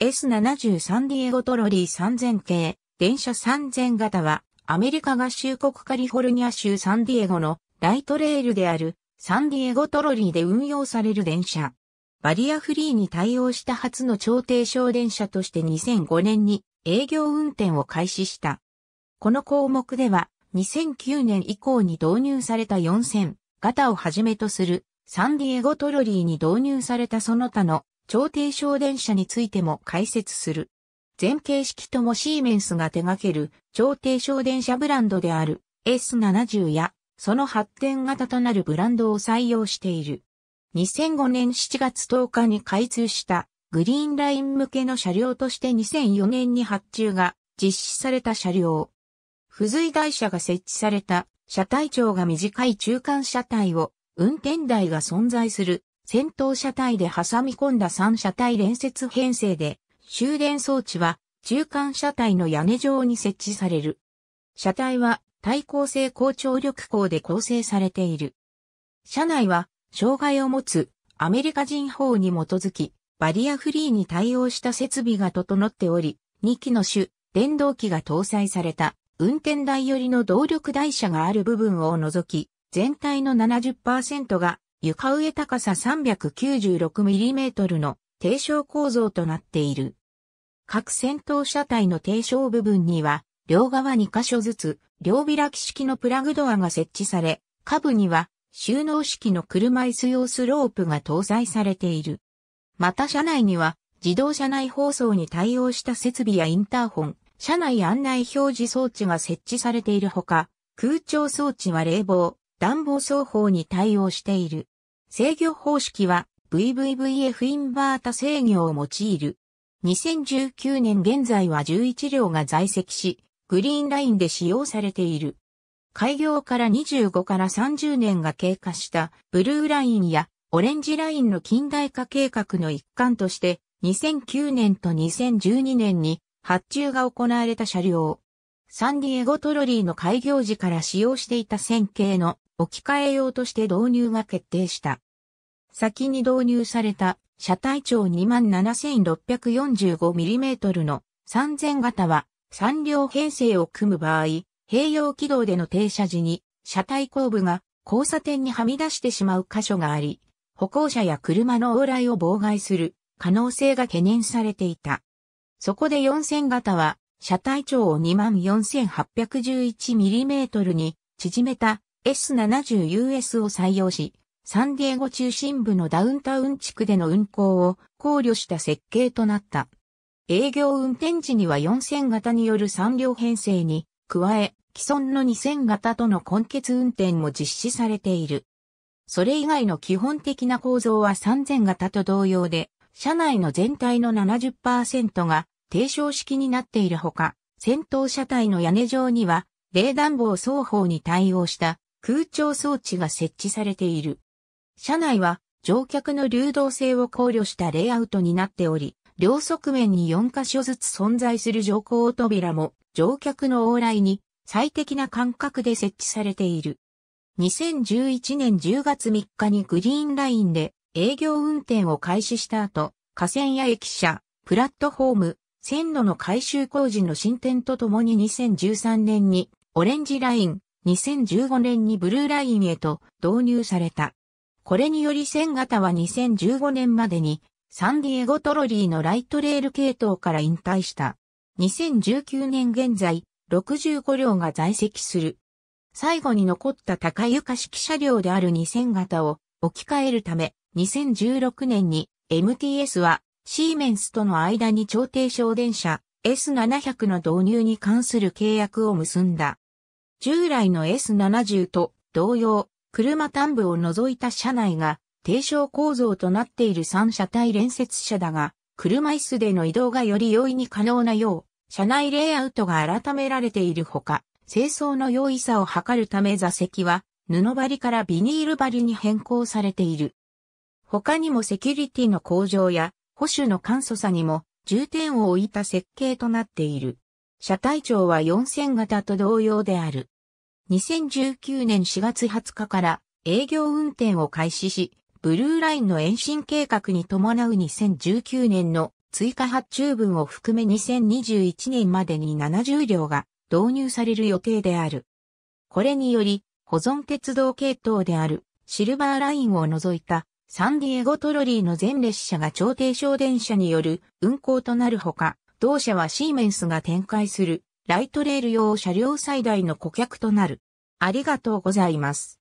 S73 ディエゴトロリー3000系、電車3000型は、アメリカ合衆国カリフォルニア州サンディエゴのライトレールであるサンディエゴトロリーで運用される電車。バリアフリーに対応した初の超低床電車として2005年に営業運転を開始した。この項目では2009年以降に導入された4000型をはじめとするサンディエゴトロリーに導入されたその他の超低省電車についても解説する。全形式ともシーメンスが手掛ける超低省電車ブランドである S70 やその発展型となるブランドを採用している。2005年7月10日に開通したグリーンライン向けの車両として2004年に発注が実施された車両。付随台車が設置された車体長が短い中間車体を運転台が存在する先頭車体で挟み込んだ3車体連接編成で、終電装置は中間車体の屋根上に設置される。車体は対抗性高張力鋼で構成されている。車内は障害を持つアメリカ人法に基づきバリアフリーに対応した設備が整っており、2機の種、電動機が搭載された運転台寄りの動力台車がある部分を除き、全体の70%が床上高さ 396mm の低床構造となっている。各戦闘車体の低床部分には、両側2箇所ずつ、両開き式のプラグドアが設置され、下部には収納式の車椅子用スロープが搭載されている。また車内には、自動車内放送に対応した設備やインターホン、車内案内表示装置が設置されているほか、空調装置は冷房、暖房双方に対応している。制御方式は VVVF インバータ制御を用いる。2019年現在は11両が在籍し、グリーンラインで使用されている。開業から25から30年が経過したブルーラインやオレンジラインの近代化計画の一環として、2009年と2012年に発注が行われた車両。サンディエゴトロリーの開業時から使用していた線形の置き換え用として導入が決定した。先に導入された車体長 27,645mm の3000型は3両編成を組む場合、併用軌道での停車時に車体後部が交差点にはみ出してしまう箇所があり、歩行者や車の往来を妨害する可能性が懸念されていた。そこで4000型は車体長を 24,811mm に縮めた S70US を採用し、サンディエゴ中心部のダウンタウン地区での運行を考慮した設計となった。営業運転時には4000型による3両編成に加え、既存の2000型との混結運転も実施されている。それ以外の基本的な構造は3000型と同様で、車内の全体の70%が低床式になっているほか、先頭車体の屋根上には冷暖房双方に対応した空調装置が設置されている。車内は乗客の流動性を考慮したレイアウトになっており、両側面に4箇所ずつ存在する乗降扉も乗客の往来に最適な間隔で設置されている。2011年10月3日にグリーンラインで営業運転を開始した後、河川や駅舎、プラットフォーム、線路の改修工事の進展とともに2013年にオレンジライン、2015年にブルーラインへと導入された。これにより1000型は2015年までにサンディエゴトロリーのライトレール系統から引退した。2019年現在、65両が在籍する。最後に残った高床式車両である2000型を置き換えるため、2016年に MTS はシーメンスとの間に調停省電車 S700 の導入に関する契約を結んだ。従来の S70 と同様、車端部を除いた車内が低床構造となっている3車体連接車だが、車椅子での移動がより容易に可能なよう、車内レイアウトが改められているほか、清掃の容易さを図るため座席は布張りからビニール張りに変更されている。他にもセキュリティの向上や保守の簡素さにも重点を置いた設計となっている。車体長は4000型と同様である。2019年4月20日から営業運転を開始し、ブルーラインの延伸計画に伴う2019年の追加発注分を含め2021年までに70両が導入される予定である。これにより、保存鉄道系統であるシルバーラインを除いたサンディエゴトロリーの全列車が超低床電車による運行となるほか、同社はシーメンスが展開するライトレール用車両最大の顧客となる。ありがとうございます。